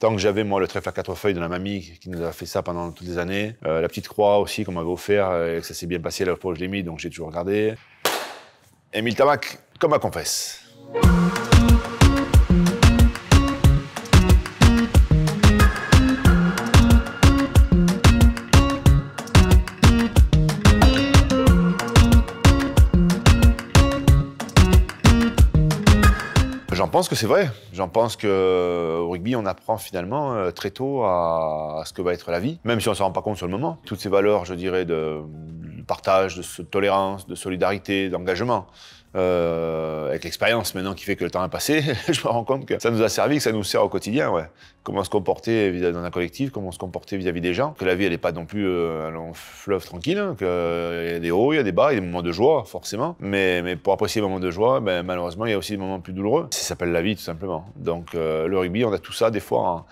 Tant que j'avais, moi, le trèfle à quatre feuilles de la mamie qui nous a fait ça pendant toutes les années. Euh, la petite croix aussi qu'on m'avait offert euh, et que ça s'est bien passé à où je l'ai mis, donc j'ai toujours regardé. Emile tabac comme à confesse. pense que c'est vrai. J'en pense que euh, au rugby, on apprend finalement euh, très tôt à, ce que va être la vie, même si on ne s'en rend pas compte sur le moment. Toutes ces valeurs, je dirais, de, partage, de tolérance, de solidarité, d'engagement. Euh, avec l'expérience maintenant qui fait que le temps a passé, je me rends compte que ça nous a servi, que ça nous sert au quotidien. Ouais. Comment se comporter dans un collectif, comment se comporter vis-à-vis des gens, que la vie elle n'est pas non plus euh, un long fleuve tranquille, hein, qu'il euh, y a des hauts, il y a des bas, il y a des moments de joie forcément, mais, mais pour apprécier les moments de joie, ben, malheureusement il y a aussi des moments plus douloureux. Ça s'appelle la vie tout simplement. Donc le rugby, on a tout ça des fois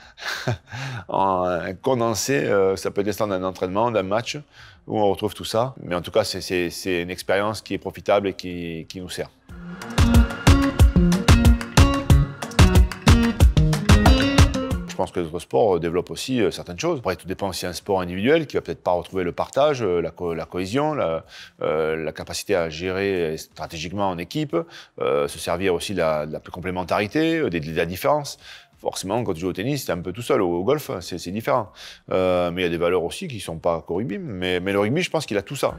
en, en condensé, ça peut être l'instant d'un entraînement, d'un match, où on retrouve tout ça. Mais en tout cas, c'est une expérience qui est profitable et qui, nous sert. Je pense que notre sport euh, développe aussi euh, certaines choses. Après, tout dépend si un sport individuel qui va peut-être pas retrouver le partage, euh, la, cohésion, la, capacité à gérer stratégiquement en équipe, se servir aussi de la, complémentarité, de la différence forcément, quand tu joues au tennis, c'est un peu tout seul. Au, golf, hein, c'est différent. Euh, mais il y a des valeurs aussi qui ne sont pas qu'au rugby. Mais, le rugby, je pense qu'il a tout ça.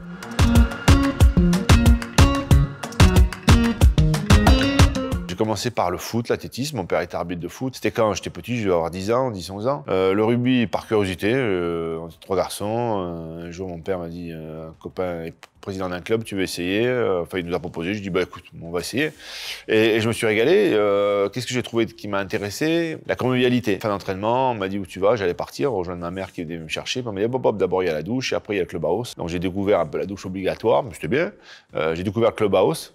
J'ai commencé par le foot, l'athlétisme. Mon père était arbitre de foot. C'était quand j'étais petit, je devais avoir 10 ans, 10, 11 ans. Euh, le rugby, par curiosité, euh, on était trois garçons. un jour, mon père m'a dit, un copain président d'un club, tu veux essayer euh, Enfin, il nous a proposé, je dis, bah écoute, on va essayer. Et, je me suis régalé. Euh, qu'est-ce que j'ai trouvé qui m'a intéressé La convivialité. Fin d'entraînement, on m'a dit où tu vas, j'allais partir, rejoindre ma mère qui venait me chercher. Puis on m'a dit, d'abord il y a la douche, et après il y a le house. » Donc j'ai découvert un peu la douche obligatoire, mais c'était bien. Euh, j'ai découvert le Club house,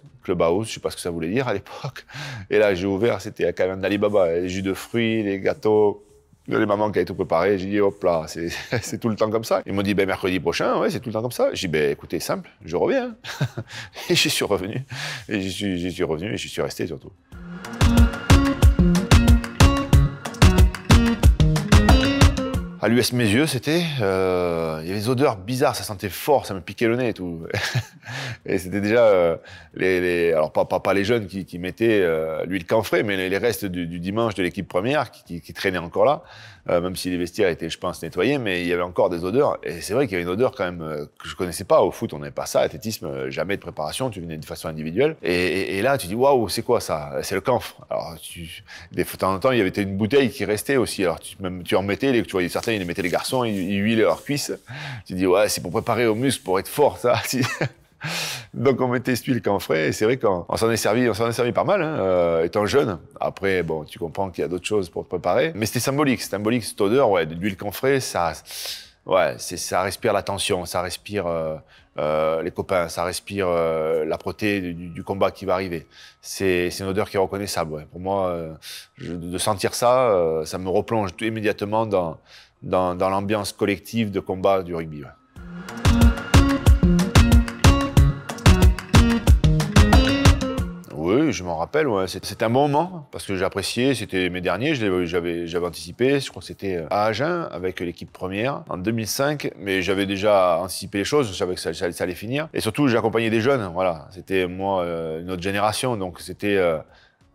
je sais pas ce que ça voulait dire à l'époque. Et là, j'ai ouvert, c'était la caverne d'Alibaba, les jus de fruits, les gâteaux, les mamans qui avaient tout préparé, j'ai dit hop là, c'est tout le temps comme ça. Ils m'ont dit ben mercredi prochain, ouais, c'est tout le temps comme ça. J'ai dit ben écoutez, simple, je reviens. et je suis revenu. Et j'y suis, suis, revenu et j'y suis resté surtout. à l'US mes yeux, c'était. Euh, il y avait des odeurs bizarres, ça sentait fort, ça me piquait le nez et tout. et c'était déjà euh, les, alors pas, les jeunes qui, mettaient euh, l'huile camphrée, mais les, restes du, dimanche de l'équipe première qui traînaient encore là. Euh, même si les vestiaires étaient, je pense, nettoyés, mais il y avait encore des odeurs. Et c'est vrai qu'il y a une odeur quand même euh, que je connaissais pas. Au foot, on n'avait pas ça. Athlétisme, euh, jamais de préparation. Tu venais de façon individuelle. Et, là, tu dis, waouh, c'est quoi ça C'est le camphre. Alors, tu, des de temps en temps, il y avait une bouteille qui restait aussi. Alors, tu, même, tu en mettais, les, tu voyais certains, ils les mettaient les garçons, ils, huilaient leurs cuisses. Tu dis, ouais, c'est pour préparer au muscles, pour être fort, ça. Donc on mettait cette huile qu'en frais, et c'est vrai qu'on s'en est servi, on s'en est servi pas mal, hein, euh, étant jeune. Après, bon, tu comprends qu'il y a d'autres choses pour te préparer, mais c'était symbolique, symbolique cette odeur, ouais, de l'huile ça, ouais, c'est, ça respire la tension, ça respire euh, euh, les copains, ça respire la du, du, combat qui va arriver. C'est, une odeur qui est reconnaissable. Pour moi, de sentir ça, ça me replonge tout immédiatement dans dans, l'ambiance collective de combat du rugby. Oui, je m'en rappelle. C'est un moment parce que j'appréciais. C'était mes derniers. J'avais anticipé. Je crois que c'était à Agen avec l'équipe première en 2005. Mais j'avais déjà anticipé les choses. Je savais que ça, allait finir. Et surtout, j'accompagnais des jeunes. Voilà, c'était moi euh, une autre génération. Donc c'était euh,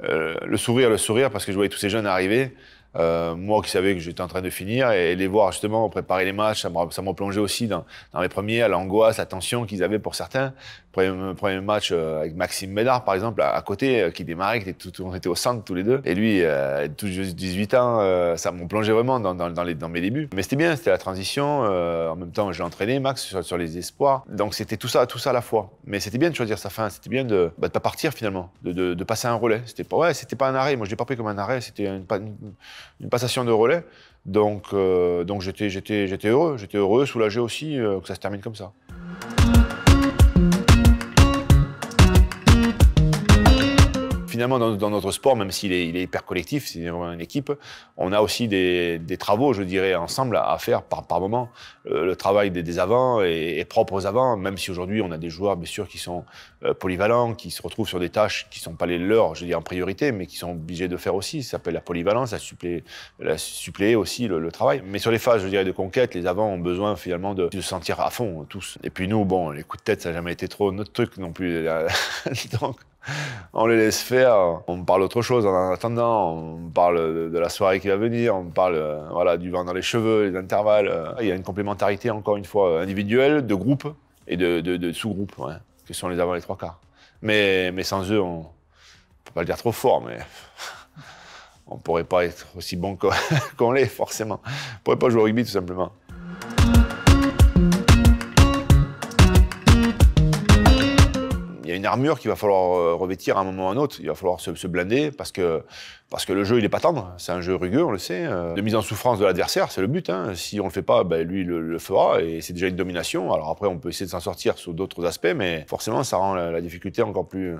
euh, le sourire, le sourire parce que je voyais tous ces jeunes arriver. Euh, moi qui savais que j'étais en train de finir et, les voir justement préparer les matchs, ça m'a plongé aussi dans, dans, les premiers, à l'angoisse, la tension qu'ils avaient pour certains. Premier, premier match euh, avec Maxime Médard par exemple, à, côté, euh, qui démarrait, qui était tout, on était au centre tous les deux. Et lui, euh, tout 18 ans, ça m'a plongé vraiment dans, dans, mes débuts. Mais c'était bien, c'était la transition. en même temps, j'ai entraîné Max sur, les espoirs. Donc c'était tout ça, tout ça à la fois. Mais c'était bien de choisir sa fin, c'était bien de ne bah, pas partir finalement, de, de, passer un relais. C'était pas, ouais, c'était pas un arrêt. Moi, je l'ai pas pris comme un arrêt, c'était une, une passation de relais. Donc, euh, donc j'étais, j'étais, j'étais heureux, j'étais heureux, soulagé aussi euh, que ça se termine comme ça. Finalement, dans, notre sport, même s'il est, hyper collectif, c'est une équipe, on a aussi des, travaux, je dirais, ensemble à, faire par, par moment. Euh, le travail des, avants et est, propre aux avants, même si aujourd'hui on a des joueurs, bien sûr, qui sont euh, polyvalents, qui se retrouvent sur des tâches qui ne sont pas les leurs, je dis en priorité, mais qui sont obligés de faire aussi. Ça s'appelle la polyvalence, la suppléer, aussi le, travail. Mais sur les phases, je dirais, de conquête, les avants ont besoin finalement de, se sentir à fond, tous. Et puis nous, bon, les coups de tête, ça n'a jamais été trop notre truc non plus. on les laisse faire, on parle autre chose en attendant, on parle de la soirée qui va venir, on parle euh, voilà, du vent dans les cheveux, les intervalles. Euh, il y a une complémentarité, encore une fois, individuelle, de groupe et de, sous-groupe. Ce sont les avant les trois quarts. Mais, mais sans eux, on ne peut pas le dire trop fort, mais on ne pourrait pas être aussi bon qu'on l'est, forcément. On ne pourrait pas jouer au rugby, tout simplement. une armure qu'il va falloir euh, revêtir à un moment ou à un autre. Il va falloir se, blinder parce que, parce que le jeu, il n'est pas tendre. C'est un jeu rugueux, on le sait. Euh. De mise en souffrance de l'adversaire, c'est le but. Hein. Si on ne le fait pas, ben, lui, le, le fera et c'est déjà une domination. Alors après, on peut essayer de s'en sortir sur d'autres aspects, mais forcément, ça rend la difficulté encore plus,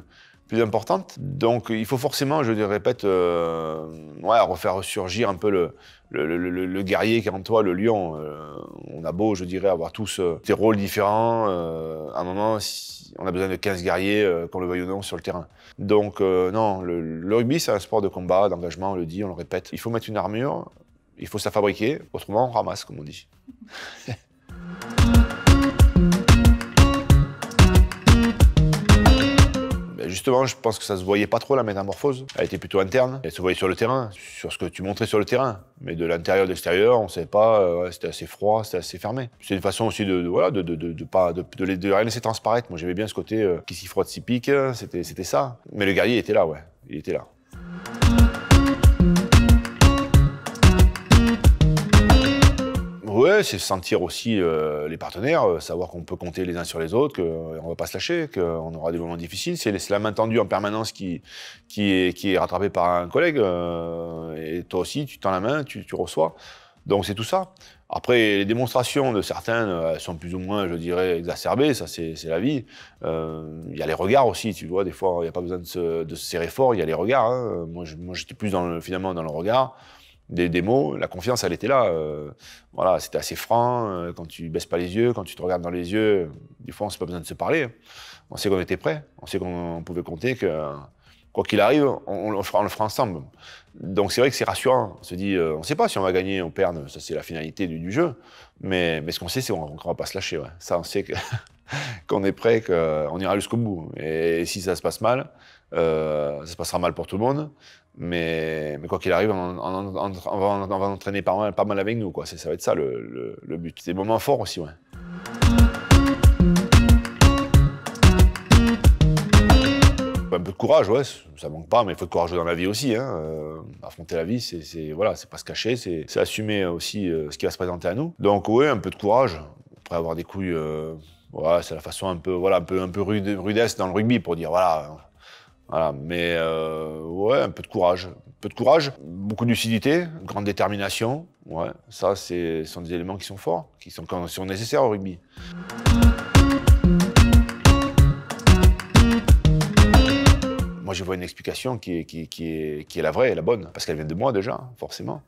plus importante. Donc il faut forcément, je le répète, euh, ouais, refaire surgir un peu le, le, le, guerrier qui est en toi, le lion. Euh, on a beau, je dirais, avoir tous euh, des rôles différents. Euh, à un moment, on a besoin de 15 guerriers, qu'on le veuille ou non, sur le terrain. Donc non, le, rugby, c'est un sport de combat, d'engagement, on le dit, on le répète. Il faut mettre une armure, il faut se fabriquer, autrement on ramasse, comme on dit. justement, je pense que ça se voyait pas trop la métamorphose. Elle était plutôt interne. Elle se voyait sur le terrain, sur ce que tu montrais sur le terrain. Mais de l'intérieur, de l'extérieur, on ne savait pas. Euh, c'était assez froid, c'était assez fermé. C'est une façon aussi de, de voilà, de, de, de pas de, rien laisser transparaître. Moi, j'aimais bien ce côté euh, qui s'y frotte, s'y pique. Hein, c'était c'était ça. Mais le guerrier était là, ouais. Il était là. Ouais, c'est sentir aussi euh, les partenaires, euh, savoir qu'on peut compter les uns sur les autres, qu'on euh, ne va pas se lâcher, qu'on aura des moments difficiles. C'est la main tendue en permanence qui, est, rattrapée par un collègue. et toi aussi, tu tends la main, tu, reçois. Donc c'est tout ça. Après, les démonstrations de certains sont plus ou moins, je dirais, exacerbées, ça c'est la vie. Il y a les regards aussi, tu vois, des fois il n'y a pas besoin de se, serrer fort, il y a les regards. Hein. Moi j'étais plus finalement dans le regard des démos, la confiance, elle était là. Euh, voilà, c'était assez franc. Euh, quand tu baisses pas les yeux, quand tu te regardes dans les yeux, des fois, on n'a pas besoin de se parler. Hein. On sait qu'on était prêt. On sait qu'on pouvait compter que, quoi qu'il arrive, on, le fera, ensemble. Donc, c'est vrai que c'est rassurant. On se dit, euh, on ne sait pas si on va gagner, ou perdre. Ça, c'est la finalité du, jeu. Mais, mais ce qu'on sait, c'est qu'on ne va pas se lâcher. Ça, on sait qu'on est prêt, qu'on ira jusqu'au bout. Et si ça se passe mal, ça se passera mal pour tout le monde. Mais, quoi qu'il arrive, on, va, entraîner pas mal, pas mal avec nous. Quoi. Ça va être ça le, le, le but. Des moments forts aussi, ouais. Bah, un peu de courage, ouais, ça manque pas, mais il faut être courageux dans la vie aussi. Hein. Euh, affronter la vie, c'est voilà, c'est pas se cacher, c'est assumer aussi euh, ce qui va se présenter à nous. Donc ouais, un peu de courage. Après avoir des couilles, euh, c'est la façon un peu voilà un peu un peu rude, rudesse dans le rugby pour dire voilà, voilà, mais euh, ouais, un peu de courage. peu de courage, beaucoup de lucidité, grande détermination. Ouais, ça, ce sont des éléments qui sont forts, qui sont, qui sont nécessaires au rugby. Moi, je vois une explication qui est, la vraie la bonne, parce qu'elle vient de moi déjà, forcément.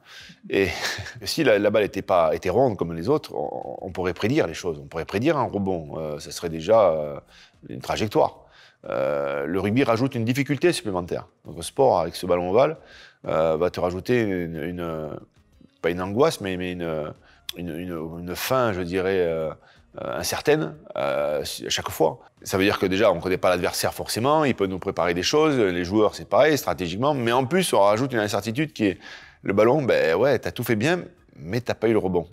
Et si la, balle n'était pas était ronde comme les autres, on, pourrait prédire les choses, on pourrait prédire un rebond. ce euh, ça serait déjà euh, une trajectoire. Euh, le rugby rajoute une difficulté supplémentaire. Donc le sport avec ce ballon ovale euh, va te rajouter une, pas une angoisse, mais, une, une, fin, je dirais, euh, incertaine à chaque fois. Ça veut dire que déjà, on ne connaît pas l'adversaire forcément, il peut nous préparer des choses, les joueurs, c'est pareil, stratégiquement, mais en plus, on rajoute une incertitude qui est le ballon, ben ouais, t'as tout fait bien, mais t'as pas eu le rebond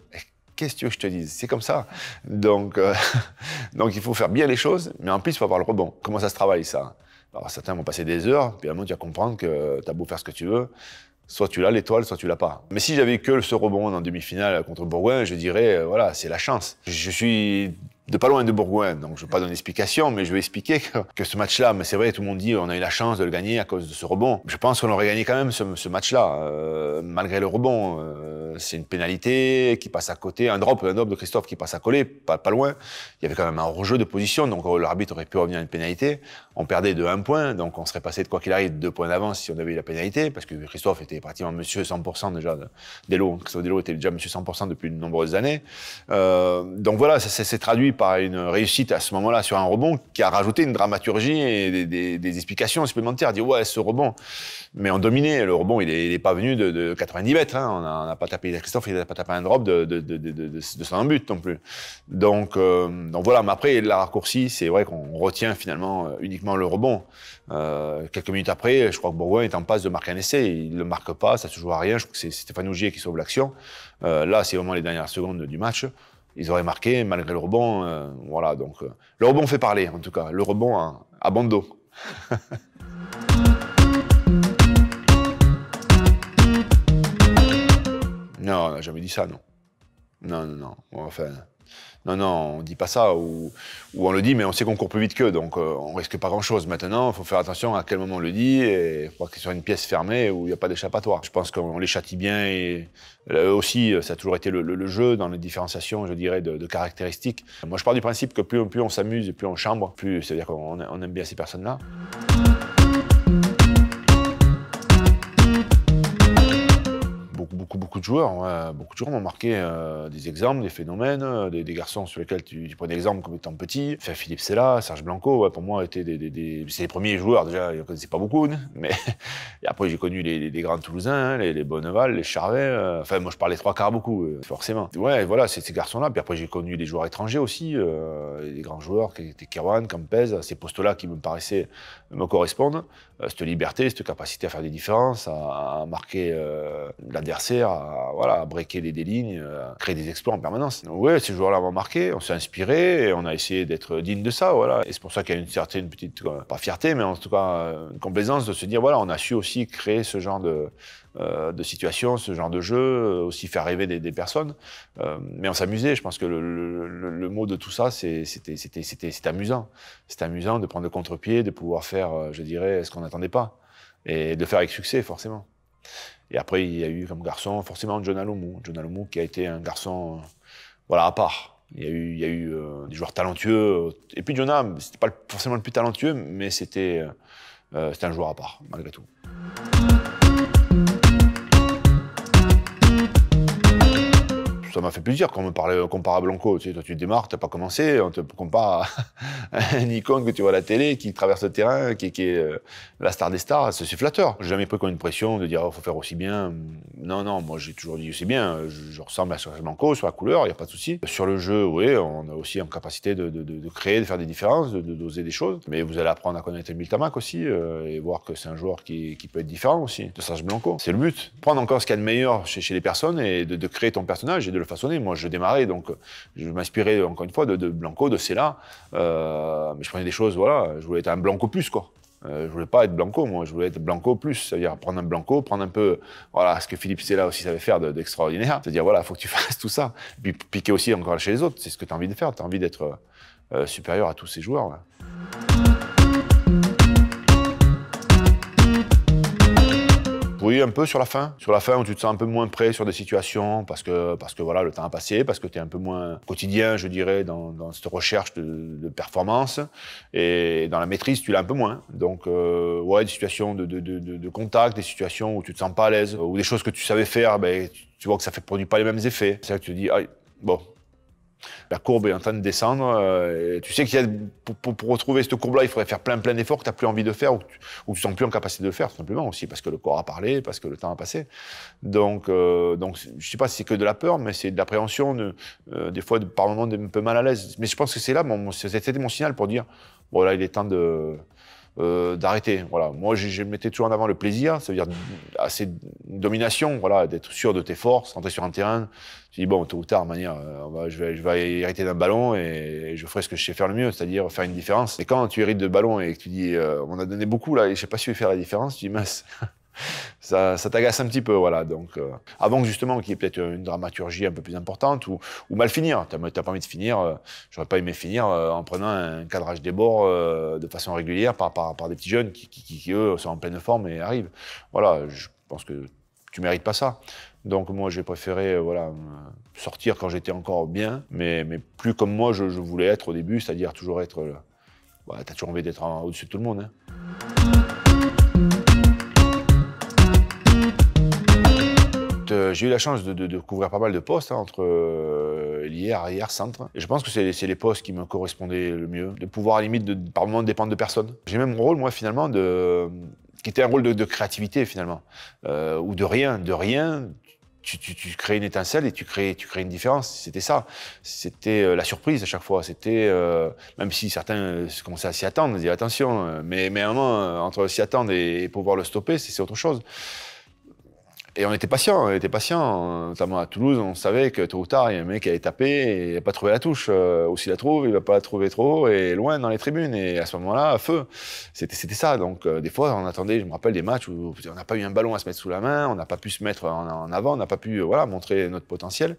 qu'est-ce que je te dise C'est comme ça. Donc, euh, donc il faut faire bien les choses, mais en plus, il faut avoir le rebond. Comment ça se travaille, ça Alors, certains vont passer des heures, puis à un moment, tu vas comprendre que tu as beau faire ce que tu veux, soit tu l'as l'étoile, soit tu l'as pas. Mais si j'avais que ce rebond en demi-finale contre Bourgoin, je dirais, euh, voilà, c'est la chance. Je suis de pas loin de Bourgoin. Donc je ne vais pas donner d'explication, mais je vais expliquer que, que ce match-là, mais c'est vrai, tout le monde dit on a eu la chance de le gagner à cause de ce rebond. Je pense qu'on aurait gagné quand même ce, ce match-là, euh, malgré le rebond. Euh, c'est une pénalité qui passe à côté, un drop, un drop de Christophe qui passe à coller, pas, pas loin. Il y avait quand même un rejeu de position, donc euh, l'arbitre aurait pu revenir à une pénalité. On perdait de 1 point, donc on serait passé de quoi qu'il arrive deux points d'avance si on avait eu la pénalité, parce que Christophe était pratiquement monsieur 100% déjà de, Dello. Christophe Delo était déjà monsieur 100% depuis de nombreuses années. Euh, donc voilà, ça s'est traduit par une réussite à ce moment-là sur un rebond qui a rajouté une dramaturgie et des, explications supplémentaires. Dit ouais, ce rebond. Mais en dominait le rebond, il n'est pas venu de, 90 mètres. Hein. On n'a pas tapé Christophe, il n'a pas tapé un drop de, de, de, 100 non plus. Donc, euh, donc voilà. Mais après, la raccourci, c'est vrai qu'on retient finalement euh, uniquement le rebond. Euh, quelques minutes après, je crois que Bourgoin est en passe de marquer un essai. Il ne le marque pas, ça ne se joue à rien. Je crois que c'est Stéphane Ougier qui sauve l'action. là, c'est vraiment les dernières secondes du match ils auraient marqué malgré le rebond. Euh, voilà, donc euh, le rebond fait parler en tout cas. Le rebond à, bandeau non, on n'a jamais dit ça, non. Non, non, non. Enfin. Non, non, on ne dit pas ça. Ou, on le dit, mais on sait qu'on court plus vite qu'eux, donc on euh, on risque pas grand-chose. Maintenant, il faut faire attention à quel moment on le dit, et il faut soit une pièce fermée où il n'y a pas d'échappatoire. Je pense qu'on les châtie bien, et eux aussi, euh, ça a toujours été le, jeu dans les différenciations, je dirais, de, caractéristiques. Moi, je pars du principe que plus, on s'amuse, plus on chambre, plus c'est-à-dire qu'on aime bien ces personnes-là. Hein, euh, beaucoup de joueurs m'ont marqué euh, des exemples, des phénomènes, euh, des, garçons sur lesquels tu, prends des comme étant petit. Enfin, Philippe Sella, Serge Blanco, pour moi, étaient des, c'est les premiers joueurs. Déjà, je ne connaissais pas beaucoup, mais après, j'ai connu les, grands Toulousains, hein, les, Bonneval, les Charvet. Enfin, moi, je parlais trois quarts beaucoup, forcément. Ouais, voilà, c'est ces garçons-là. Puis après, j'ai connu des joueurs étrangers aussi, des grands joueurs qui étaient Kerouan, Campez, ces postes-là qui me paraissaient me correspondre. cette liberté, cette capacité à faire des différences, à, à marquer l'adversaire, à voilà, à les euh, à créer des exploits en permanence. Oui, ces joueurs-là m'ont marqué, on s'est inspiré et on a essayé d'être digne de ça. Voilà. Et c'est pour ça qu'il y a une certaine petite, euh, pas fierté, mais en tout cas euh, une complaisance de se dire voilà, on a su aussi créer ce genre de, situation, ce genre de jeu, aussi faire rêver des, personnes. mais on s'amusait. Je pense que le, mot de tout ça, c'était amusant. C'est amusant de prendre le contre-pied, de pouvoir faire, je dirais, ce qu'on n'attendait pas. Et de faire avec succès, forcément. Et après, il y a eu comme garçon, forcément, John Alomou. qui a été un garçon euh, voilà, à part. Il y a eu, il y a eu euh, des joueurs talentueux. Et puis Jonah, c'était pas forcément le plus talentueux, mais c'était euh, un joueur à part, malgré tout. ça m'a fait plaisir qu'on me parlait comparable à Blanco. Tu sais, toi, tu démarres, t'as pas commencé, on te compare à un icône que tu vois à la télé, qui traverse le terrain, qui, qui est euh, la star des stars. C'est flatteur. J'ai jamais pris comme une pression de dire, oh, faut faire aussi bien. Non, non, moi, j'ai toujours dit, c'est bien, je, ressemble à Serge Blanco sur la couleur, il n'y a pas de souci. Sur le jeu, oui, on a aussi en capacité de, créer, de faire des différences, de doser des choses. Mais vous allez apprendre à connaître Miltamak Tamac aussi, euh, et voir que c'est un joueur qui, peut être différent aussi de Serge Blanco. C'est le but. Prendre encore ce qu'il y a de meilleur chez, chez les personnes et de créer ton personnage et de le façonné. Moi, je démarrais, donc je m'inspirais encore une fois de, Blanco, de Cela. Euh, mais je prenais des choses, voilà, je voulais être un Blanco plus, quoi. Euh, je voulais pas être Blanco, moi, je voulais être Blanco plus. C'est-à-dire prendre un Blanco, prendre un peu, voilà, ce que Philippe Cela aussi savait faire d'extraordinaire. C'est-à-dire, voilà, il faut que tu fasses tout ça. puis piquer aussi encore chez les autres, c'est ce que tu as envie de faire. Tu as envie d'être euh, supérieur à tous ces joueurs. Là. Oui, un peu sur la fin. Sur la fin où tu te sens un peu moins prêt sur des situations parce que, parce que voilà, le temps a passé, parce que tu es un peu moins quotidien, je dirais, dans, cette recherche de, performance. Et dans la maîtrise, tu l'as un peu moins. Donc, euh, ouais, des situations de, contact, des situations où tu te sens pas à l'aise, ou des choses que tu savais faire, ben, tu, vois que ça ne produit pas les mêmes effets. C'est ça que tu te dis, ah, bon, la courbe est en train de descendre. Euh, tu sais qu'il y a, pour, retrouver cette courbe-là, il faudrait faire plein, plein d'efforts que tu n'as plus envie de faire ou que tu ne sens plus en capacité de faire, tout simplement aussi, parce que le corps a parlé, parce que le temps a passé. Donc, euh, donc je ne sais pas si c'est que de la peur, mais c'est de l'appréhension, euh, des fois, par moments, un peu mal à l'aise. Mais je pense que c'est là, c'était mon signal pour dire, bon, là, il est temps de euh, d'arrêter. Voilà. Moi, je, mettais toujours en avant le plaisir, ça veut dire assez domination, voilà, d'être sûr de tes forces, rentrer sur un terrain. Je dis, bon, tôt ou tard, manière, euh, je, vais, je vais hériter d'un ballon et je ferai ce que je sais faire le mieux, c'est-à-dire faire une différence. Et quand tu hérites de ballon et que tu dis, euh, on a donné beaucoup là et je sais pas su faire la différence, tu dis, mince, ça, t'agace un petit peu, voilà. Donc, euh, avant justement qu'il y ait peut-être une dramaturgie un peu plus importante ou, mal finir. T'as pas envie de finir, euh, j'aurais pas aimé finir euh, en prenant un cadrage des bords de façon régulière par, par, des petits jeunes qui, qui, eux, sont en pleine forme et arrivent. Voilà, je pense que tu mérites pas ça. Donc moi, j'ai préféré voilà, sortir quand j'étais encore bien, mais, plus comme moi je, voulais être au début, c'est-à-dire toujours être... tu bah, T'as toujours envie d'être au-dessus de tout le monde. Hein. Euh, j'ai eu la chance de, couvrir pas mal de postes hein, entre euh, l'IR et arrière, centre. je pense que c'est les postes qui me correspondaient le mieux, de pouvoir à la limite, de, par moment, dépendre de personne. J'ai même mon rôle, moi, finalement, de, qui était un rôle de, créativité, finalement, euh, ou de rien, de rien. Tu, crées une étincelle et tu crées, tu crées une différence. C'était ça. C'était la surprise à chaque fois. C'était, même si certains commençaient à s'y attendre, dire attention, mais, mais un moment, entre s'y attendre et pouvoir le stopper, c'est autre chose. Et on était patient, on était patient, notamment à Toulouse, on savait que tôt ou tard, il y a un mec qui allait taper et il n'a pas trouvé la touche. ou euh, s'il la trouve, il ne va pas la trouver trop et loin dans les tribunes. Et à ce moment-là, feu. C'était, c'était ça. Donc, euh, des fois, on attendait, je me rappelle des matchs où on n'a pas eu un ballon à se mettre sous la main, on n'a pas pu se mettre en, avant, on n'a pas pu euh, voilà, montrer notre potentiel.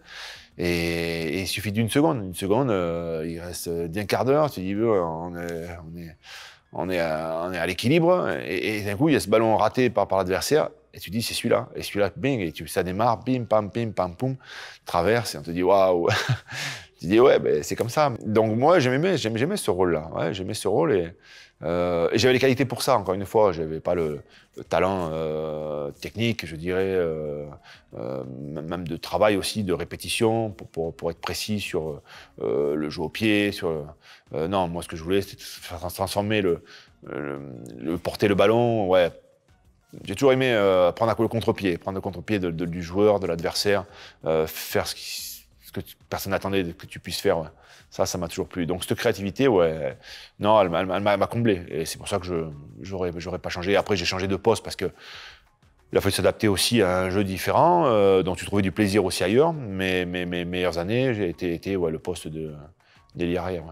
Et, il suffit d'une seconde. Une seconde, il reste d'un quart d'heure, tu dis, on est, on est, on est à, l'équilibre. Et, et d'un coup, il y a ce ballon raté par, par l'adversaire et tu dis c'est celui-là, et celui-là, bing, et tu, ça démarre, bim, pam, pim, pam, poum, traverse, et on te dit waouh. tu dis ouais, ben, c'est comme ça. Donc moi, j'aimais, j'aimais, ce rôle-là, j'aimais ce rôle euh, et, j'avais les qualités pour ça. Encore une fois, j'avais pas le, talent euh, technique, je dirais, euh, même de travail aussi, de répétition pour, être précis sur le jeu au pied, sur non, moi ce que je voulais, c'était transformer le, le porter le ballon, ouais j'ai toujours aimé euh, prendre un coup le contre-pied, prendre le contre-pied du joueur, de l'adversaire, euh, faire ce, que personne n'attendait que tu puisses faire. Ça, ça m'a toujours plu. Donc cette créativité, ouais, non, elle, m'a comblé. Et c'est pour ça que je n'aurais pas changé. Après, j'ai changé de poste parce que il a fallu s'adapter aussi à un jeu différent, euh, dont tu trouvais du plaisir aussi ailleurs. Mais mes, mes meilleures années, j'ai été, été le poste de, d'Eli arrière.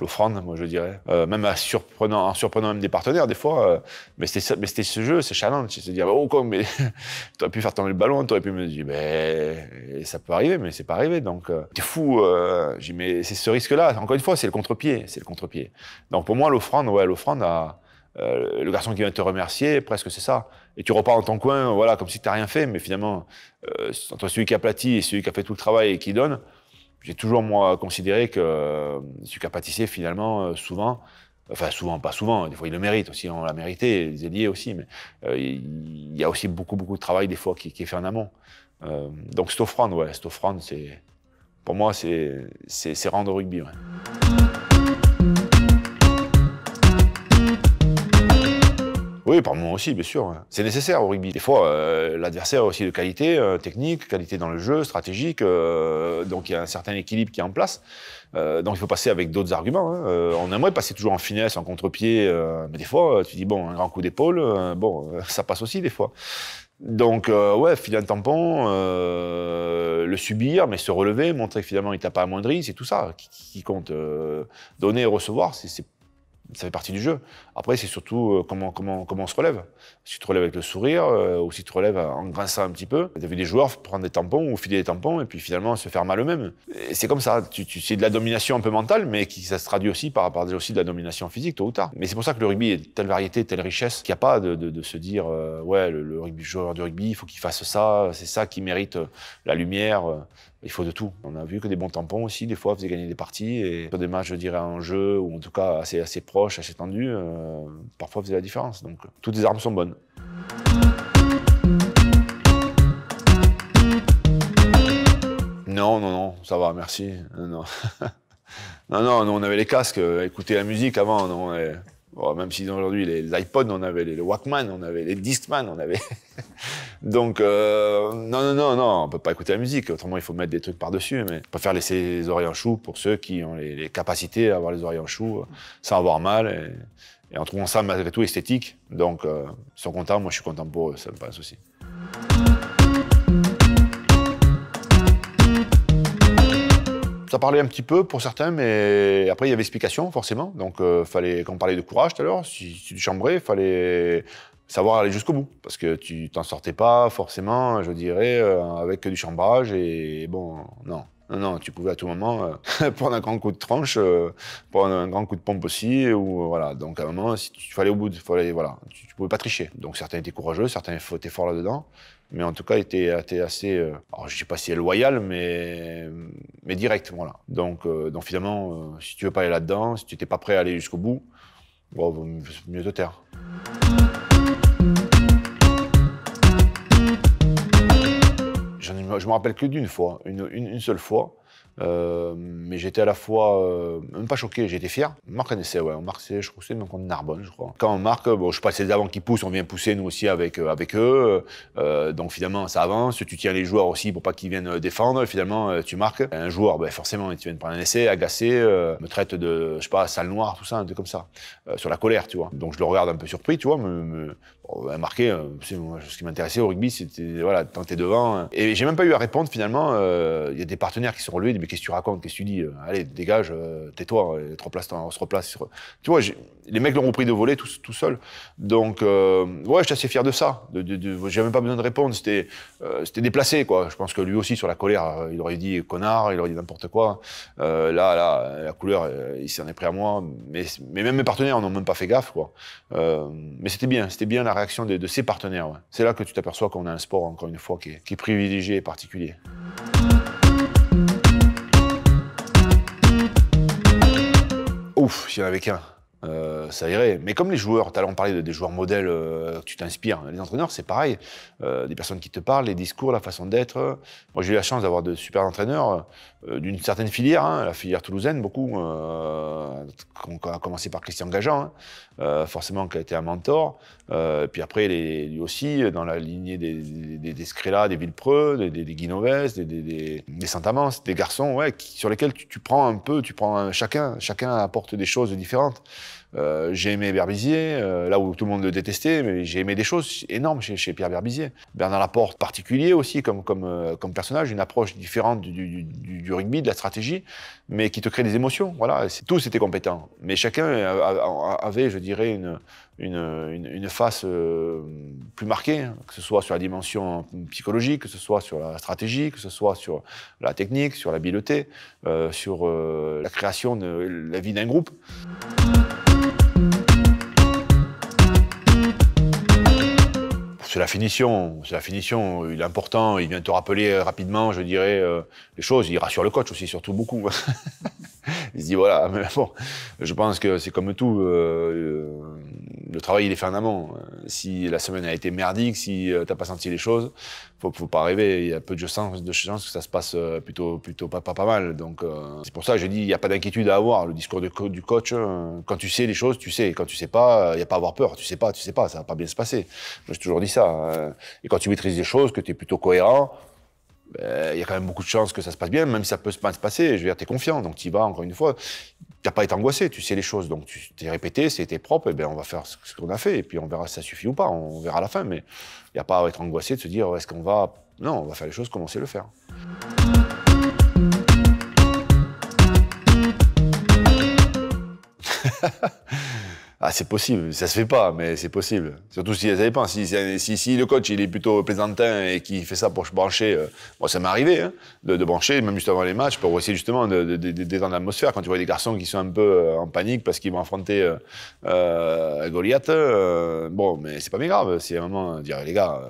l'offrande, moi je dirais. Euh, même à surprenant, en surprenant même des partenaires, des fois. Euh, mais c'était ce jeu, c'est challenge. C'est dire, oh con, mais tu t'aurais pu faire tomber le ballon, tu aurais pu me dire, mais ben, ça peut arriver, mais c'est pas arrivé. Donc, euh, t'es fou. Euh, j'ai mais c'est ce risque-là. Encore une fois, c'est le contre-pied. C'est le contre-pied. Donc pour moi, l'offrande, ouais, l'offrande a. Euh, le garçon qui vient te remercier, presque c'est ça. Et tu repars dans ton coin, voilà, comme si tu n'as rien fait, mais finalement, euh, entre celui qui aplati et celui qui a fait tout le travail et qui donne, j'ai toujours, moi, considéré que euh, Sucre pâtissier, finalement, euh, souvent, enfin souvent, pas souvent, des fois il le mérite aussi, on l'a mérité, les aussi, mais euh, il y a aussi beaucoup, beaucoup de travail des fois qui, est fait en amont. donc cette offrande, ouais, cette offrande, c'est, pour moi, c'est, c'est, rendre au rugby. Ouais. Oui, par moi aussi, bien sûr. Hein. C'est nécessaire au rugby. Des fois, euh, l'adversaire l'adversaire aussi de qualité, euh, technique, qualité dans le jeu, stratégique. Euh, donc il y a un certain équilibre qui est en place. donc il faut passer avec d'autres arguments. Hein. on aimerait passer toujours en finesse, en contre-pied, mais des fois, tu dis bon, un grand coup d'épaule, bon, ça passe aussi des fois. Donc, ouais, filer un tampon, le subir, mais se relever, montrer que finalement il t'a pas amoindri, c'est tout ça qui, compte. donner et recevoir, c'est ça fait partie du jeu. Après, c'est surtout euh, comment, comment, comment on se relève. Si tu te relèves avec le sourire, euh, ou si tu te relèves en grinçant un petit peu. as vu des joueurs prendre des tampons ou filer des tampons, et puis finalement se faire mal eux-mêmes. C'est comme ça. Tu, tu, c'est de la domination un peu mentale, mais qui, ça se traduit aussi par, rapport aussi de la domination physique, tôt ou tard. Mais c'est pour ça que le rugby est telle variété, telle richesse, qu'il n'y a pas de, de, se dire, euh, ouais, le, le, joueur de rugby, il faut qu'il fasse ça, c'est ça qui mérite la lumière. Il faut de tout. On a vu que des bons tampons aussi, des fois, faisaient gagner des parties. Et sur des matchs, je dirais, en jeu, ou en tout cas assez, assez proches, assez tendus, euh, parfois faisaient la différence. Donc, toutes les armes sont bonnes. Non, non, non, ça va, merci. Non, non, non, non on avait les casques, écouter la musique avant. Non, même si aujourd'hui, les, les iPods, on avait les, Walkman, on avait les Discman, on avait. Donc, euh, non, non, non, non, on peut pas écouter la musique. Autrement, il faut mettre des trucs par-dessus. Mais on préfère laisser les oreilles en chou pour ceux qui ont les, capacités à avoir les oreilles en chou, euh, sans avoir mal. Et, en trouvant ça, malgré tout, esthétique. Donc, euh, ils sont contents. Moi, je suis content pour eux. Ça me pas de souci. ça parlait un petit peu pour certains, mais après il y avait explication forcément. Donc euh, fallait, quand on parlait de courage tout à l'heure, si, tu chambrais, il fallait savoir aller jusqu'au bout, parce que tu t'en sortais pas forcément, je dirais, euh, avec du chambrage, et bon, non. Non, tu pouvais à tout moment euh, prendre un grand coup de tranche, prendre un grand coup de pompe aussi, ou voilà. Donc à un moment, si tu fallait au bout, fallait, voilà, tu, ne pouvais pas tricher. Donc certains étaient courageux, certains étaient forts là-dedans, mais en tout cas, était, était assez, euh, je ne sais pas si elle loyal, mais, mais direct. Voilà. Donc, euh, donc finalement, euh, si tu veux pas aller là-dedans, si tu n'étais pas prêt à aller jusqu'au bout, bon, mieux te taire. Je me rappelle que d'une fois, une, une, seule fois, euh, mais j'étais à la fois, euh, même pas choqué, j'étais fier. On marque un essai, ouais. On marque, je crois que c'est même contre Narbonne, je crois. Quand on marque, bon, je passe les avant qui poussent, on vient pousser nous aussi avec, euh, avec eux. donc finalement, ça avance. Tu tiens les joueurs aussi pour pas qu'ils viennent défendre. Finalement, tu marques. Un joueur, ben, forcément, tu viens prendre un essai, agacé, me traite de, je sais pas, sale noire, tout ça, un truc comme ça. sur la colère, tu vois. Donc je le regarde un peu surpris, tu vois, me, a marqué, euh, ce qui m'intéressait au rugby, c'était voilà, tant devant. Hein. Et j'ai même pas eu à répondre finalement. Euh, il y a des partenaires qui sont relevés, mais qu'est-ce que tu racontes, qu'est-ce que tu dis euh, Allez, dégage, tais-toi, hein, on se replace. Tu vois, les mecs l'ont repris de voler tout, seul. Donc, ouais ouais, j'étais assez fier de ça. De, de, J'avais même pas besoin de répondre, c'était déplacé, quoi. Je pense que lui aussi, sur la colère, il aurait dit connard, il aurait dit n'importe quoi. là, là, la couleur, il s'en est pris à moi. Mais, mais même mes partenaires n'ont même pas fait gaffe, quoi. mais c'était bien, c'était bien de, ses partenaires. C'est là que tu t'aperçois qu'on a un sport, encore une fois, qui est, privilégié et particulier. Ouf, il y en avait qu'un. Euh, ça irait. Mais comme les joueurs, tu as parlé des joueurs modèles, euh, tu t'inspires. Les entraîneurs, c'est pareil. Euh, des personnes qui te parlent, les discours, la façon d'être. Moi, j'ai eu la chance d'avoir de super entraîneurs d'une certaine filière, hein, la filière toulousaine, beaucoup. on a commencé par Christian Gageant, hein, forcément, qui a été un mentor. puis après, les, lui aussi, dans la lignée des, des, des des Villepreux, des, des Guinoves, des, des Saint-Amans, des garçons sur lesquels tu, prends un peu, tu prends chacun, chacun apporte des choses différentes. Euh, j'ai aimé Berbizier, euh, là où tout le monde le détestait, mais j'ai aimé des choses énormes chez, Pierre Berbizier. Bernard Laporte, particulier aussi comme, comme, euh, comme personnage, une approche différente du, rugby, de la stratégie, mais qui te crée des émotions. Voilà, tous étaient compétents, mais chacun avait, je dirais, une, une, une, face plus marquée, hein. que ce soit sur la dimension psychologique, que ce soit sur la stratégie, que ce soit sur la technique, sur l'habileté, sur la création de la vie d'un groupe. c'est la finition, c'est la finition. Il est important, il vient te rappeler euh, rapidement, je dirais, euh, les choses. Il rassure le coach aussi, surtout beaucoup. il se dit voilà, mais bon, je pense que c'est comme tout. Euh, le travail, il est fait en amont. Euh, si la semaine a été merdique, si euh, t'as pas senti les choses, faut, faut pas rêver. Il y a peu de chances, de que ça se passe euh, plutôt, plutôt pas, pas, mal. Donc, c'est pour ça que je dis, il n'y a pas d'inquiétude à avoir. Le discours de, du coach, quand tu sais les choses, tu sais. Quand tu sais pas, il n'y a pas à avoir peur. Tu sais pas, tu sais pas, ça va pas bien se passer. J'ai toujours dit ça. Hein. Et quand tu maîtrises les choses, que tu es plutôt cohérent, euh, il y a quand même beaucoup de chances que ça se passe bien, même si ça peut pas se passer. Je veux dire, tu es confiant, donc tu y vas encore une fois. Tu n'as pas été angoissé, tu sais les choses, donc tu t'es répété, c'était propre, et bien on va faire ce qu'on a fait, et puis on verra si ça suffit ou pas, on verra à la fin, mais il n'y a pas à être angoissé de se dire est-ce qu'on va. Non, on va faire les choses comme on sait le faire. Bah, c'est possible, ça se fait pas, mais c'est possible. Surtout si, ça dépend, si, si, si, le coach il est plutôt plaisantin et qui fait ça pour se brancher, euh, ça m'est arrivé hein, de, brancher, même juste avant les matchs, pour essayer justement de, détendre l'atmosphère. Quand tu vois des garçons qui sont un peu euh, en panique parce qu'ils vont affronter euh, Goliath, bon, mais c'est pas bien grave. C'est moment dire, les gars,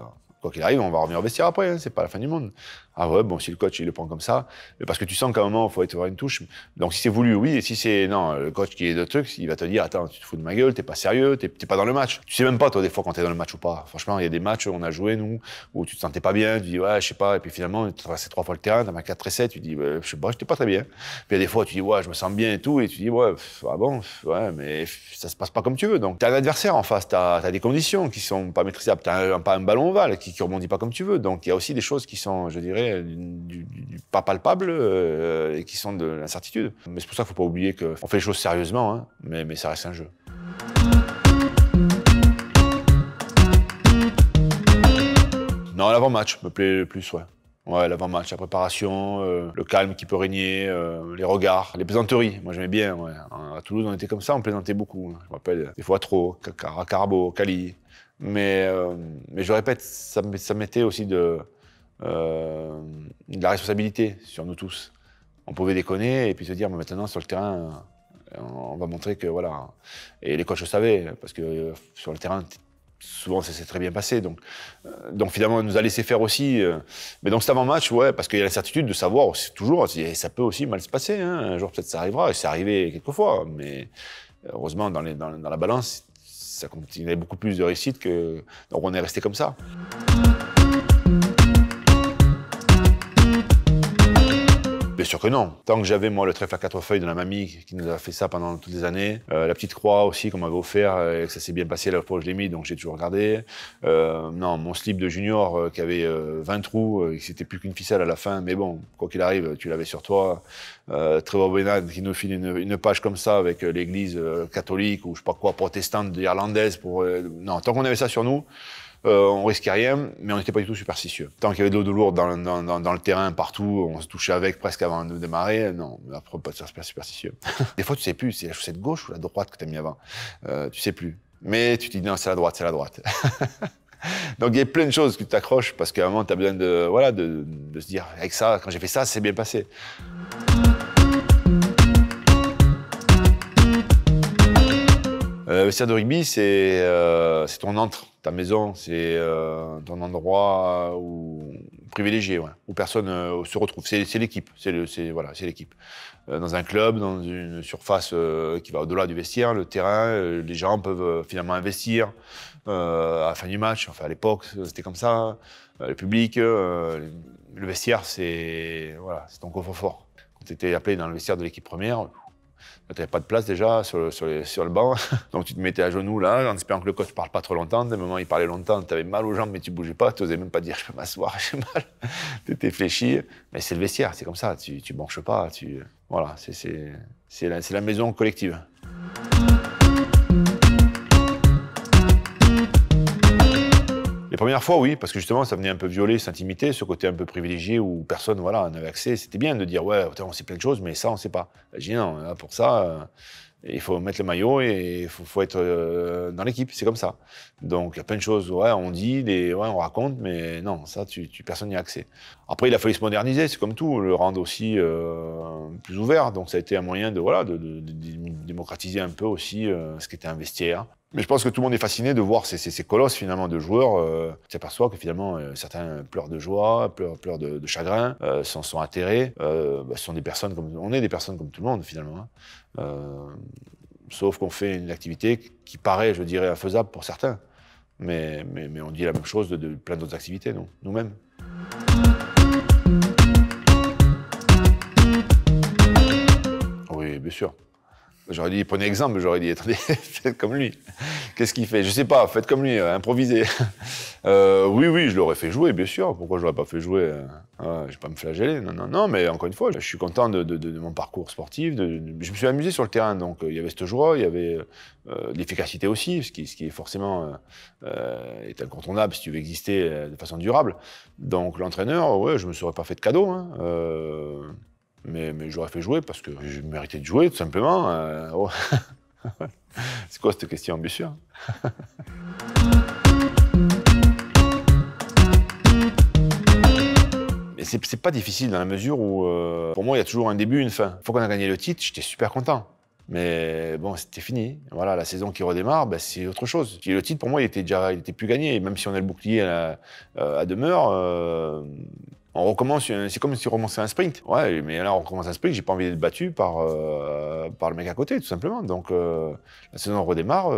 quoi qu'il arrive, on va revenir au vestiaire après, hein. c'est pas la fin du monde ah ouais, bon, si le coach, il le prend comme ça, euh, parce que tu sens qu'à un moment, il faut être voir une touche. Donc, si c'est voulu, oui, et si c'est, non, le coach qui est de trucs, il va te dire, attends, tu te fous de ma gueule, t'es pas sérieux, t'es pas dans le match. Tu sais même pas, toi, des fois, quand t'es dans le match ou pas. Franchement, il y a des matchs, où on a joué, nous, où tu te sentais pas bien, tu dis, ouais, je sais pas, et puis finalement, tu traces trois fois le terrain, t'as ma 4 7, tu dis, je sais pas, j'étais pas très bien. Puis il y a des fois, tu dis, ouais, je me sens bien et tout, et tu dis, ouais, ah bon, ouais, mais ça se passe pas comme tu veux. Donc, t'as un adversaire en face, t'as as des conditions qui sont pas maîtrisables, t'as pas un ballon ovale qui, qui rebondit pas comme tu veux. Donc, il y a aussi des choses qui sont, je dirais, du, pas palpable euh, et qui sont de l'incertitude. Mais c'est pour ça qu'il ne faut pas oublier qu'on fait les choses sérieusement, hein, mais, ça reste un jeu. Non, l'avant-match me plaît le plus, ouais. Ouais, l'avant-match, la préparation, euh, le calme qui peut régner, euh, les regards, les plaisanteries. Moi, j'aimais bien, À Toulouse, on était comme ça, on plaisantait beaucoup. Hein. Je me rappelle, des fois trop, Carabo, Cali. Mais, mais je répète, ça, ça m'était aussi de, euh, de la responsabilité sur nous tous. On pouvait déconner et puis se dire, maintenant sur le terrain, on va montrer que voilà. Et les coachs le savaient, parce que euh, sur le terrain, souvent ça s'est très bien passé. Donc, euh, donc finalement, on nous a laissé faire aussi. mais donc cet avant-match, ouais, parce qu'il y a la certitude de savoir toujours, eh, ça peut aussi mal se passer. Hein. un jour, peut-être ça arrivera, et c'est arrivé quelquefois. Mais heureusement, dans, les, dans, la balance, ça avait beaucoup plus de réussite que. Donc on est resté comme ça. sûr que non. Tant que j'avais, moi, le trèfle à quatre feuilles de la mamie qui nous a fait ça pendant toutes les années, euh, la petite croix aussi qu'on m'avait offert euh, et que ça s'est bien passé à où je l'ai mis, donc j'ai toujours regardé. Euh, non, mon slip de junior qui avait 20 trous, et c'était plus qu'une ficelle à la fin, mais bon, quoi qu'il arrive, tu l'avais sur toi. Trevor Benad qui nous file une, une, page comme ça avec l'église catholique ou je sais pas quoi, protestante irlandaise pour. non, tant qu'on avait ça sur nous, euh, on risquait rien, mais on n'était pas du tout superstitieux. Tant qu'il y avait de l'eau de lourde dans, le terrain, partout, on se touchait avec presque avant de démarrer, euh, non, après, pas de superstitieux. Des fois, tu sais plus, c'est la chaussette gauche ou la droite que tu as mis avant. Euh, tu sais plus. Mais tu te dis, non, c'est la droite, c'est la droite. Donc il y a plein de choses qui t'accrochent parce qu'à un moment, tu as besoin de, voilà, de, se dire, avec ça, quand j'ai fait ça, c'est bien passé. Euh, le vestiaire de rugby, c'est ton entre la maison, c'est un euh, endroit euh, où, privilégié, où personne euh, se retrouve. C'est l'équipe, c'est voilà, l'équipe. dans un club, dans une surface qui va au-delà du vestiaire, le terrain, les gens peuvent finalement investir à la fin du match. Enfin, à l'époque, c'était comme ça. le public, le vestiaire, c'est voilà, ton coffre fort. Quand tu étais appelé dans le vestiaire de l'équipe première, tu n'avais pas de place déjà sur, sur, sur, le banc. Donc tu te mettais à genoux là, en espérant que le coach ne parle pas trop longtemps. Des moments, il parlait longtemps, tu avais mal aux jambes, mais tu bougeais pas. Tu n'osais même pas dire Je peux m'asseoir, j'ai mal. tu étais fléchi. Mais c'est le vestiaire, c'est comme ça. Tu ne manches pas. Tu... Voilà, c'est la, la maison collective. première fois, oui, parce que justement, ça venait un peu violer cette ce côté un peu privilégié où personne voilà, n'avait accès. C'était bien de dire, ouais, on sait plein de choses, mais ça, on ne sait pas. Bah, J'ai dit, non, pour ça, euh, il faut mettre le maillot et il faut, être euh, dans l'équipe, c'est comme ça. Donc, il y a plein de choses, ouais, on dit, on raconte, mais non, ça, tu, personne n'y a accès. Après, il a fallu se moderniser, c'est comme tout, le rendre aussi euh, plus ouvert. Donc, ça a été un moyen de, voilà, de, de démocratiser un peu aussi ce qui était un vestiaire. Mais je pense que tout le monde est fasciné de voir ces, colosses finalement de joueurs. on euh, s'aperçoit que finalement euh, certains pleurent de joie, pleurent, de, chagrin, euh, s'en sont atterrés. Bah, sont des personnes comme on est des personnes comme tout le monde finalement. Hein. sauf qu'on fait une activité qui paraît, je dirais, infaisable pour certains. Mais, mais, on dit la même chose de, plein d'autres activités, nous-mêmes. Oui, bien sûr. J'aurais dit, prenez exemple, j'aurais dit, attendez, faites comme lui. Qu'est-ce qu'il fait Je sais pas, faites comme lui, euh, improvisez. Euh, oui, oui, je l'aurais fait jouer, bien sûr. Pourquoi je l'aurais pas fait jouer Je euh, ah, Je vais pas me flageller. Non, non, non, mais encore une fois, je suis content de, mon parcours sportif. je me suis amusé sur le terrain, donc euh, il y avait cette joie, il y avait l'efficacité aussi, ce qui, ce qui est forcément est incontournable si tu veux exister de façon durable. Donc l'entraîneur, ouais, je me serais pas fait de cadeau. Hein, mais, mais j'aurais fait jouer parce que je méritais de jouer, tout simplement. Euh, oh. C'est quoi cette question ambitieuse c'est pas difficile dans la mesure où, euh, pour moi, il y a toujours un début, une fin. Une fois qu'on a gagné le titre, j'étais super content. Mais bon, c'était fini. Voilà, la saison qui redémarre, ben, c'est autre chose. le titre, pour moi, il était déjà, il était plus gagné. même si on a le bouclier à, euh, à demeure, on recommence, euh, c'est comme si on recommençait un sprint. Ouais, mais là, on recommence un sprint, j'ai pas envie d'être battu par, euh, par le mec à côté, tout simplement. Donc, euh, la saison redémarre,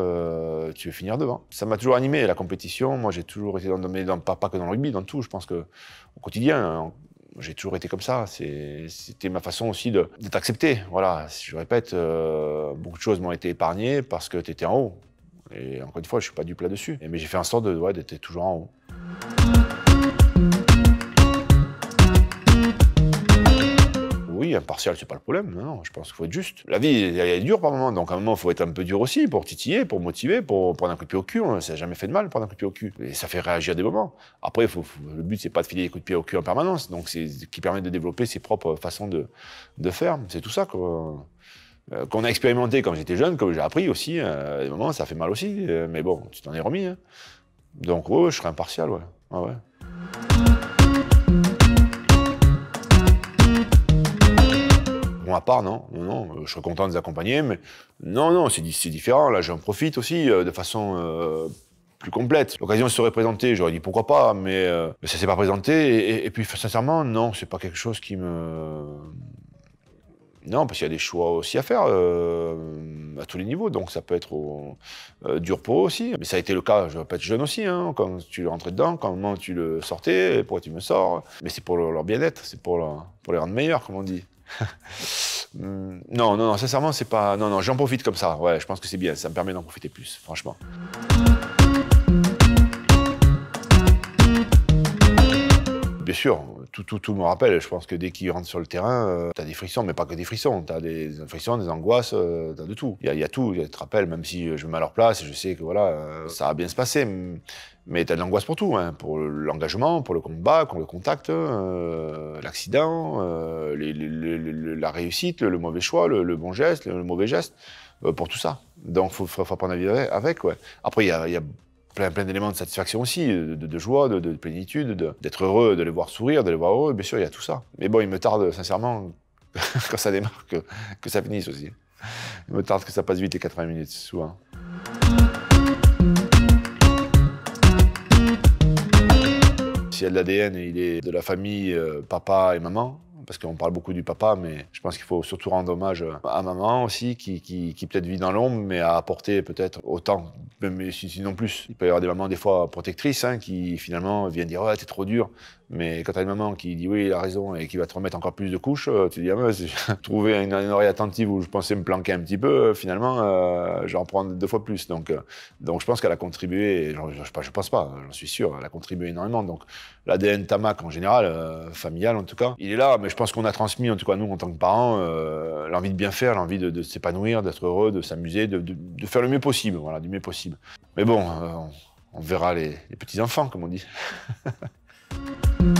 tu veux finir devant. Ça m'a toujours animé, la compétition. Moi, j'ai toujours été dans, le dans, pas, que dans le rugby, dans tout. Je pense que au quotidien, hein, j'ai toujours été comme ça. C'était ma façon aussi d'être accepté. Voilà, je répète, beaucoup de choses m'ont été épargnées parce que tu étais en haut. Et encore une fois, je suis pas du plat dessus. Mais j'ai fait un sorte de, ouais, d'être toujours en haut. impartial, c'est pas le problème. Non, je pense qu'il faut être juste. La vie, elle, est dure par moment. Donc, à un moment, il faut être un peu dur aussi pour titiller, pour motiver, pour prendre un coup de pied au cul. Ça n'a jamais fait de mal, prendre un coup de pied au cul. Et ça fait réagir des moments. Après, faut, le but, c'est pas de filer des coups de pied au cul en permanence. Donc, c'est qui permet de développer ses propres façons de, faire. C'est tout ça, euh, qu'on a expérimenté quand j'étais jeune, comme j'ai appris aussi, euh, à des moments ça fait mal aussi, euh, mais bon, tu t'en es remis. Hein. Donc ouais, je serai impartial, ouais. Ah ouais. à part, non Non, euh, je serais content de les accompagner, mais non, non, c'est différent. Là, j'en profite aussi euh, de façon euh, plus complète. L'occasion serait présentée, j'aurais dit pourquoi pas, mais, ça ne ça s'est pas présenté. Et, puis sincèrement, non, c'est pas quelque chose qui me. Non, parce qu'il y a des choix aussi à faire à tous les niveaux, donc ça peut être au, du repos aussi. Mais ça a été le cas, je pas être jeune aussi, hein, quand tu rentrais dedans, comment tu le sortais, pourquoi tu me sors. Mais c'est pour leur bien-être, c'est pour, pour, les rendre meilleurs, comme on dit. Hmm, non, non, non, sincèrement, c'est pas. Non, non, j'en profite comme ça. Ouais, je pense que c'est bien. Ça me permet d'en profiter plus, franchement. Bien sûr, tout, tout, tout me rappelle. Je pense que dès qu'il rentre sur le terrain, tu euh, t'as des frissons, mais pas que des frissons. T'as des frissons, des angoisses, euh, t'as de tout. Il y, a tout, il te rappelle, même si je me mets à leur place, je sais que voilà, euh, ça va bien se passer. Mais tu as de l'angoisse pour tout, hein, pour l'engagement, pour le combat, pour le contact, euh, l'accident, euh, la réussite, le, mauvais choix, le, bon geste, le, mauvais geste, euh, pour tout ça. Donc il faut, faut, la vie avec. Après, il y a, plein, plein d'éléments de satisfaction aussi, de, joie, de, plénitude, d'être heureux, de les voir sourire, de les voir heureux, bien sûr, il y a tout ça. Mais bon, il me tarde sincèrement, quand ça démarre, que, que ça finisse aussi. Il me tarde que ça passe vite les 80 minutes, souvent. l'ADN et il est de la famille euh, papa et maman parce qu'on parle beaucoup du papa, mais je pense qu'il faut surtout rendre hommage à maman aussi, qui, qui, peut-être vit dans l'ombre, mais a apporté peut-être autant, mais sinon plus. Il peut y avoir des mamans, des fois protectrices, hein, qui finalement viennent dire Ouais, t'es trop dur. Mais quand t'as une maman qui dit oui, il a raison et qui va te remettre encore plus de couches, euh, tu te dis ah, mais, trouver une, une, oreille attentive où je pensais me planquer un petit peu, euh, finalement, euh, je j'en prends deux fois plus. Donc, donc je pense qu'elle a contribué, je, pense pas, hein, j'en suis sûr, elle a contribué énormément. Donc l'ADN Tamac en général, familial en tout cas, il est là, mais je pense qu'on a transmis, en tout cas nous, en tant que parents, euh, l'envie de bien faire, l'envie de, s'épanouir, d'être heureux, de s'amuser, de, faire le mieux possible, voilà, du mieux possible. Mais bon, euh, on, verra les petits-enfants, comme on dit.